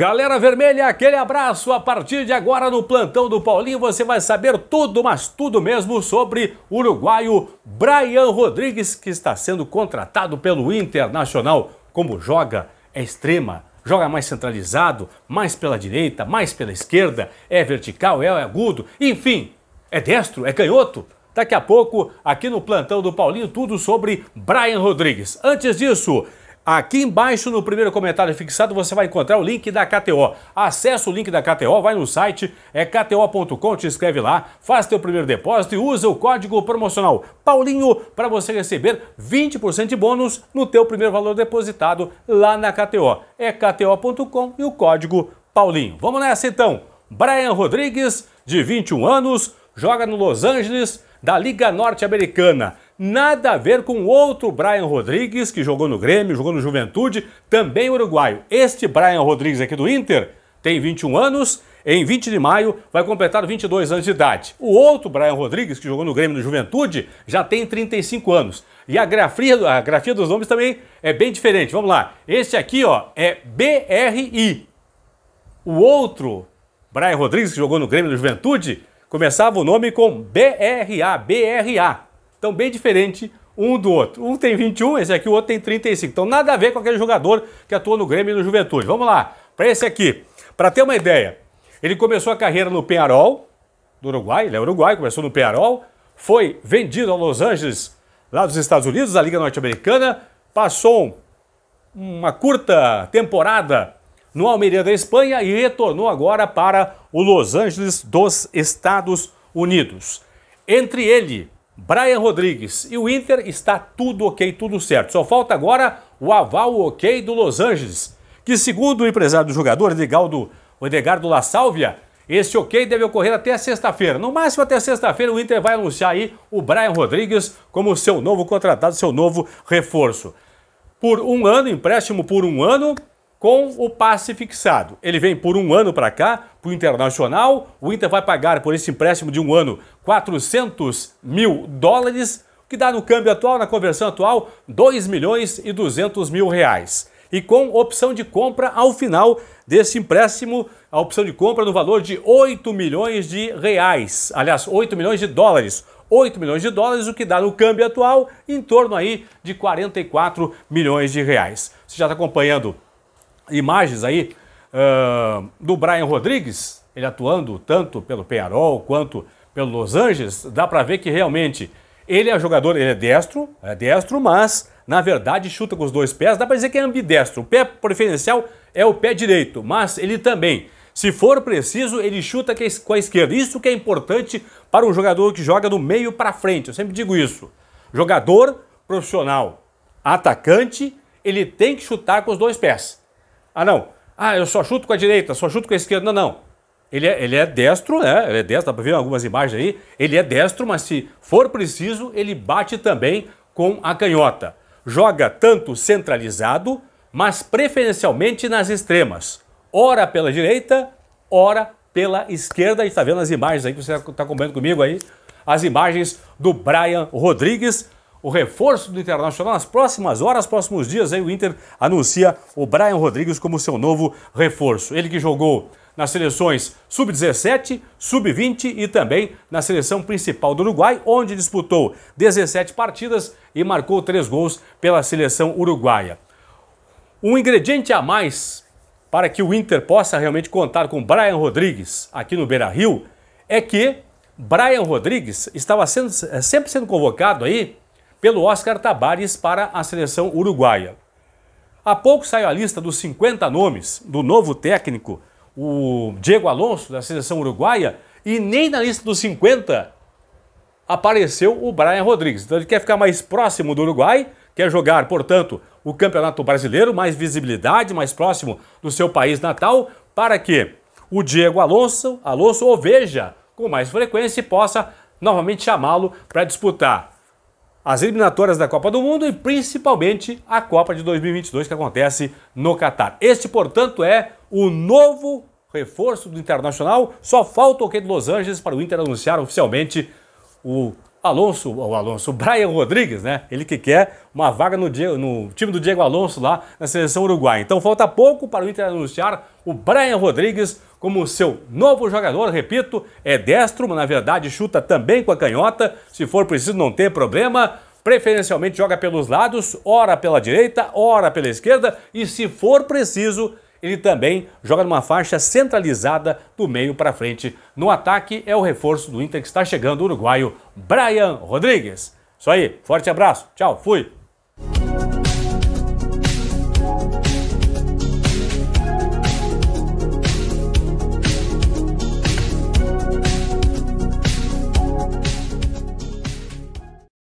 Galera Vermelha, aquele abraço. A partir de agora no plantão do Paulinho você vai saber tudo, mas tudo mesmo sobre o uruguaio Brian Rodrigues, que está sendo contratado pelo Internacional. Como joga, é extrema, joga mais centralizado, mais pela direita, mais pela esquerda, é vertical, é agudo, enfim, é destro, é canhoto. Daqui a pouco, aqui no plantão do Paulinho, tudo sobre Brian Rodrigues. Antes disso, Aqui embaixo no primeiro comentário fixado você vai encontrar o link da KTO. Acesse o link da KTO, vai no site, é kto.com, te inscreve lá, faz teu primeiro depósito e usa o código promocional Paulinho para você receber 20% de bônus no teu primeiro valor depositado lá na KTO. É kto.com e o código Paulinho. Vamos nessa então. Brian Rodrigues, de 21 anos, joga no Los Angeles, da Liga Norte-Americana nada a ver com outro Brian Rodrigues que jogou no Grêmio, jogou no Juventude, também uruguaio. Este Brian Rodrigues aqui do Inter tem 21 anos, em 20 de maio vai completar 22 anos de idade. O outro Brian Rodrigues que jogou no Grêmio no Juventude já tem 35 anos. E a grafia, a grafia dos nomes também é bem diferente. Vamos lá. Este aqui, ó, é BRI. O outro Brian Rodrigues que jogou no Grêmio no Juventude começava o nome com BRA, BRA. Então, bem diferente um do outro. Um tem 21, esse aqui, o outro tem 35. Então, nada a ver com aquele jogador que atua no Grêmio e no Juventude. Vamos lá, para esse aqui. Para ter uma ideia, ele começou a carreira no Penarol do Uruguai, ele é uruguai, começou no Penarol, foi vendido ao Los Angeles, lá dos Estados Unidos, da Liga Norte-Americana, passou uma curta temporada no Almeria da Espanha e retornou agora para o Los Angeles dos Estados Unidos. Entre ele Brian Rodrigues. E o Inter está tudo ok, tudo certo. Só falta agora o aval ok do Los Angeles, que segundo o empresário do jogador, Edegaldo, o do La Sálvia, esse ok deve ocorrer até sexta-feira. No máximo até sexta-feira o Inter vai anunciar aí o Brian Rodrigues como seu novo contratado, seu novo reforço. Por um ano, empréstimo por um ano, com o passe fixado. Ele vem por um ano para cá, para o Internacional. O Inter vai pagar por esse empréstimo de um ano 400 mil dólares, que dá no câmbio atual, na conversão atual, 2 milhões e 200 mil reais. E com opção de compra ao final desse empréstimo, a opção de compra no valor de 8 milhões de reais. Aliás, 8 milhões de dólares. 8 milhões de dólares, o que dá no câmbio atual em torno aí de 44 milhões de reais. Você já está acompanhando imagens aí uh, do Brian Rodrigues, ele atuando tanto pelo Penarol quanto pelo Los Angeles, dá para ver que realmente ele é jogador, ele é destro, é destro, mas na verdade chuta com os dois pés, dá para dizer que é ambidestro. O pé preferencial é o pé direito, mas ele também, se for preciso, ele chuta é com a esquerda. Isso que é importante para um jogador que joga do meio para frente. Eu sempre digo isso. Jogador profissional, atacante, ele tem que chutar com os dois pés. Ah, não. Ah, eu só chuto com a direita, só chuto com a esquerda. Não, não. Ele é, ele é destro, né? Ele é destro, dá pra ver algumas imagens aí. Ele é destro, mas se for preciso, ele bate também com a canhota. Joga tanto centralizado, mas preferencialmente nas extremas. Ora pela direita, ora pela esquerda. E está vendo as imagens aí que você está acompanhando comigo aí? As imagens do Brian Rodrigues, o reforço do Internacional nas próximas horas, próximos dias. Aí o Inter anuncia o Brian Rodrigues como seu novo reforço. Ele que jogou nas seleções sub-17, sub-20 e também na seleção principal do Uruguai, onde disputou 17 partidas e marcou três gols pela seleção uruguaia. Um ingrediente a mais para que o Inter possa realmente contar com Brian Rodrigues aqui no Beira-Rio é que Brian Rodrigues estava sendo, sempre sendo convocado aí pelo Oscar Tabares para a seleção uruguaia. Há pouco saiu a lista dos 50 nomes do novo técnico, o Diego Alonso, da seleção uruguaia, e nem na lista dos 50 apareceu o Brian Rodrigues. Então ele quer ficar mais próximo do Uruguai, quer jogar, portanto, o Campeonato Brasileiro, mais visibilidade, mais próximo do seu país natal, para que o Diego Alonso, Alonso o veja com mais frequência e possa novamente chamá-lo para disputar as eliminatórias da Copa do Mundo e principalmente a Copa de 2022 que acontece no Catar. Este, portanto, é o novo reforço do Internacional. Só falta o que de Los Angeles para o Inter anunciar oficialmente o Alonso, o Alonso, o Brian Rodrigues, né? Ele que quer uma vaga no, Diego, no, time do Diego Alonso lá na seleção uruguaia. Então falta pouco para o Inter anunciar o Brian Rodrigues como seu novo jogador. Repito, é destro, mas na verdade chuta também com a canhota. Se for preciso, não tem problema. Preferencialmente joga pelos lados, ora pela direita, ora pela esquerda e se for preciso, ele também joga numa faixa centralizada do meio para frente. No ataque é o reforço do Inter que está chegando, o uruguaio Brian Rodrigues. Isso aí, forte abraço, tchau, fui!